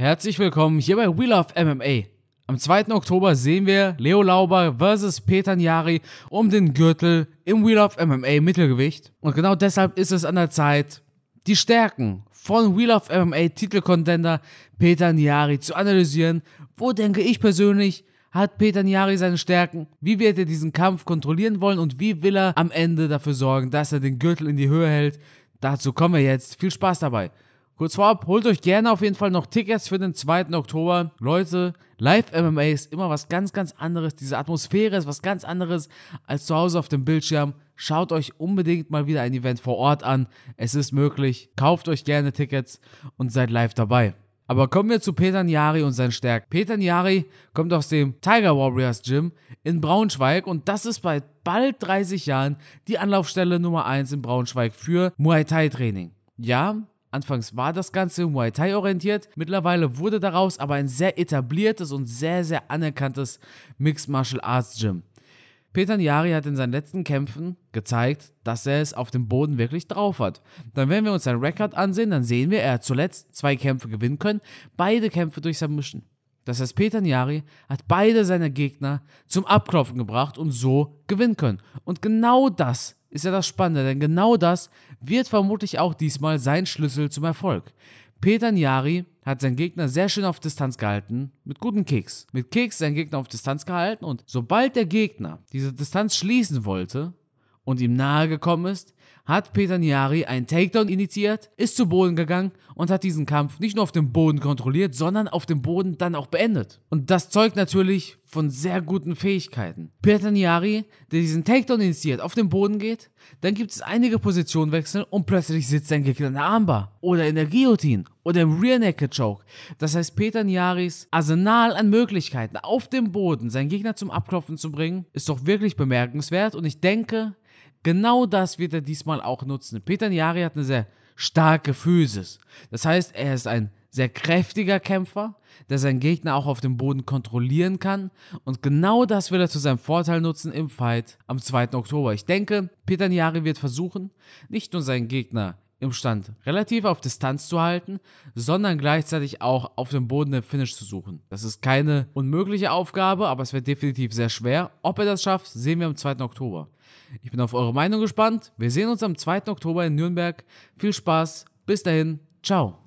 Herzlich willkommen hier bei We Love MMA. Am 2. Oktober sehen wir Leo Lauber vs. Peter Njari um den Gürtel im We Love MMA Mittelgewicht. Und genau deshalb ist es an der Zeit, die Stärken von We Love MMA Titelcontender Peter Njari zu analysieren. Wo denke ich persönlich, hat Peter Njari seine Stärken? Wie wird er diesen Kampf kontrollieren wollen und wie will er am Ende dafür sorgen, dass er den Gürtel in die Höhe hält? Dazu kommen wir jetzt. Viel Spaß dabei. Kurz vorab, holt euch gerne auf jeden Fall noch Tickets für den 2. Oktober. Leute, Live-MMA ist immer was ganz, ganz anderes. Diese Atmosphäre ist was ganz anderes als zu Hause auf dem Bildschirm. Schaut euch unbedingt mal wieder ein Event vor Ort an. Es ist möglich. Kauft euch gerne Tickets und seid live dabei. Aber kommen wir zu Peter Njari und seinen Stärken. Peter Njari kommt aus dem Tiger Warriors Gym in Braunschweig und das ist bei bald 30 Jahren die Anlaufstelle Nummer 1 in Braunschweig für Muay Thai Training. Ja, Anfangs war das Ganze Muay Thai orientiert, mittlerweile wurde daraus aber ein sehr etabliertes und sehr, sehr anerkanntes Mixed Martial Arts Gym. Peter Njari hat in seinen letzten Kämpfen gezeigt, dass er es auf dem Boden wirklich drauf hat. Dann wenn wir uns sein Rekord ansehen, dann sehen wir, er hat zuletzt zwei Kämpfe gewinnen können, beide Kämpfe durch sein Mischen. Das heißt, Peter Njari hat beide seine Gegner zum Abklopfen gebracht und so gewinnen können. Und genau das ist ja das Spannende, denn genau das wird vermutlich auch diesmal sein Schlüssel zum Erfolg. Peter Niari hat seinen Gegner sehr schön auf Distanz gehalten, mit guten Keks. Mit Keks seinen Gegner auf Distanz gehalten und sobald der Gegner diese Distanz schließen wollte und ihm nahe gekommen ist, hat Peter Niari einen Takedown initiiert, ist zu Boden gegangen und hat diesen Kampf nicht nur auf dem Boden kontrolliert, sondern auf dem Boden dann auch beendet. Und das zeugt natürlich von sehr guten Fähigkeiten. Peter Niari, der diesen Takedown initiiert, auf den Boden geht, dann gibt es einige Positionwechsel und plötzlich sitzt sein Gegner in der Armbar oder in der Guillotine oder im Rear Naked Choke. Das heißt, Peter Niaris Arsenal an Möglichkeiten auf dem Boden, seinen Gegner zum Abklopfen zu bringen, ist doch wirklich bemerkenswert und ich denke, genau das wird er diesmal auch nutzen. Peter Niari hat eine sehr starke Physis. Das heißt, er ist ein sehr kräftiger Kämpfer, der seinen Gegner auch auf dem Boden kontrollieren kann. Und genau das will er zu seinem Vorteil nutzen im Fight am 2. Oktober. Ich denke, Peter Niari wird versuchen, nicht nur seinen Gegner im Stand relativ auf Distanz zu halten, sondern gleichzeitig auch auf dem Boden den Finish zu suchen. Das ist keine unmögliche Aufgabe, aber es wird definitiv sehr schwer. Ob er das schafft, sehen wir am 2. Oktober. Ich bin auf eure Meinung gespannt. Wir sehen uns am 2. Oktober in Nürnberg. Viel Spaß. Bis dahin. Ciao.